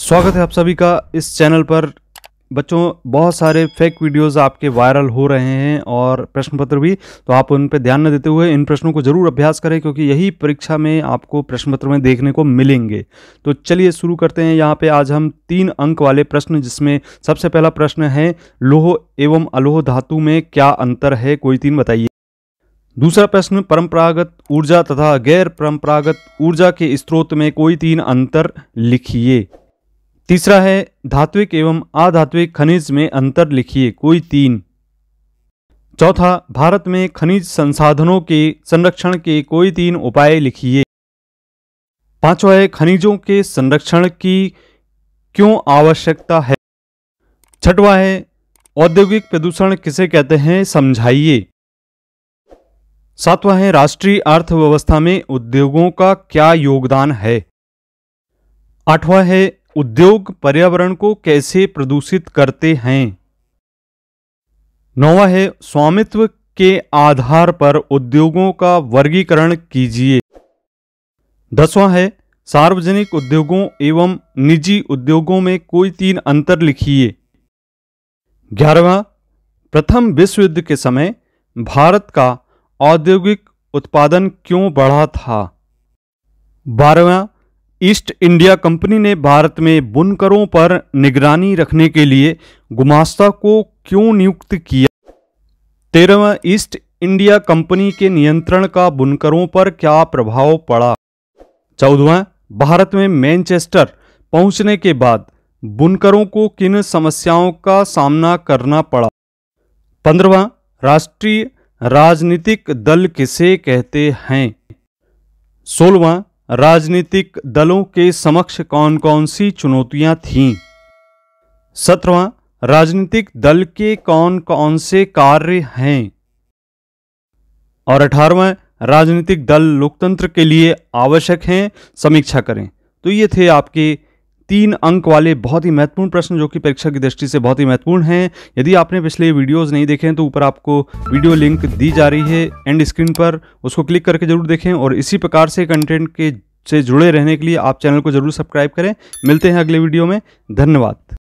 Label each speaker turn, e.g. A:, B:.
A: स्वागत है आप सभी का इस चैनल पर बच्चों बहुत सारे फेक वीडियोस आपके वायरल हो रहे हैं और प्रश्न पत्र भी तो आप उन पर ध्यान न देते हुए इन प्रश्नों को ज़रूर अभ्यास करें क्योंकि यही परीक्षा में आपको प्रश्न पत्र में देखने को मिलेंगे तो चलिए शुरू करते हैं यहाँ पे आज हम तीन अंक वाले प्रश्न जिसमें सबसे पहला प्रश्न है लोह एवं अलोह धातु में क्या अंतर है कोई तीन बताइए दूसरा प्रश्न परंपरागत ऊर्जा तथा गैर परंपरागत ऊर्जा के स्त्रोत में कोई तीन अंतर लिखिए तीसरा है धात्विक एवं आधात्विक खनिज में अंतर लिखिए कोई तीन चौथा भारत में खनिज संसाधनों के संरक्षण के कोई तीन उपाय लिखिए पांचवा है खनिजों के संरक्षण की क्यों आवश्यकता है छठवा है औद्योगिक प्रदूषण किसे कहते हैं समझाइए सातवां है राष्ट्रीय अर्थव्यवस्था में उद्योगों का क्या योगदान है आठवां है उद्योग पर्यावरण को कैसे प्रदूषित करते हैं नौवा है स्वामित्व के आधार पर उद्योगों का वर्गीकरण कीजिए दसवां है सार्वजनिक उद्योगों एवं निजी उद्योगों में कोई तीन अंतर लिखिए ग्यारहवा प्रथम विश्व युद्ध के समय भारत का औद्योगिक उत्पादन क्यों बढ़ा था बारहवा ईस्ट इंडिया कंपनी ने भारत में बुनकरों पर निगरानी रखने के लिए गुमास्ता को क्यों नियुक्त किया तेरहवा ईस्ट इंडिया कंपनी के नियंत्रण का बुनकरों पर क्या प्रभाव पड़ा चौदवा भारत में मैनचेस्टर पहुंचने के बाद बुनकरों को किन समस्याओं का सामना करना पड़ा पंद्रवा राष्ट्रीय राजनीतिक दल किसे कहते हैं सोलवा राजनीतिक दलों के समक्ष कौन कौन सी चुनौतियां थीं सत्रवा राजनीतिक दल के कौन कौन से कार्य हैं और अठारवा राजनीतिक दल लोकतंत्र के लिए आवश्यक हैं समीक्षा करें तो ये थे आपके तीन अंक वाले बहुत ही महत्वपूर्ण प्रश्न जो कि परीक्षा की दृष्टि से बहुत ही महत्वपूर्ण हैं यदि आपने पिछले वीडियोस नहीं देखे हैं तो ऊपर आपको वीडियो लिंक दी जा रही है एंड स्क्रीन पर उसको क्लिक करके जरूर देखें और इसी प्रकार से कंटेंट के से जुड़े रहने के लिए आप चैनल को जरूर सब्सक्राइब करें मिलते हैं अगले वीडियो में धन्यवाद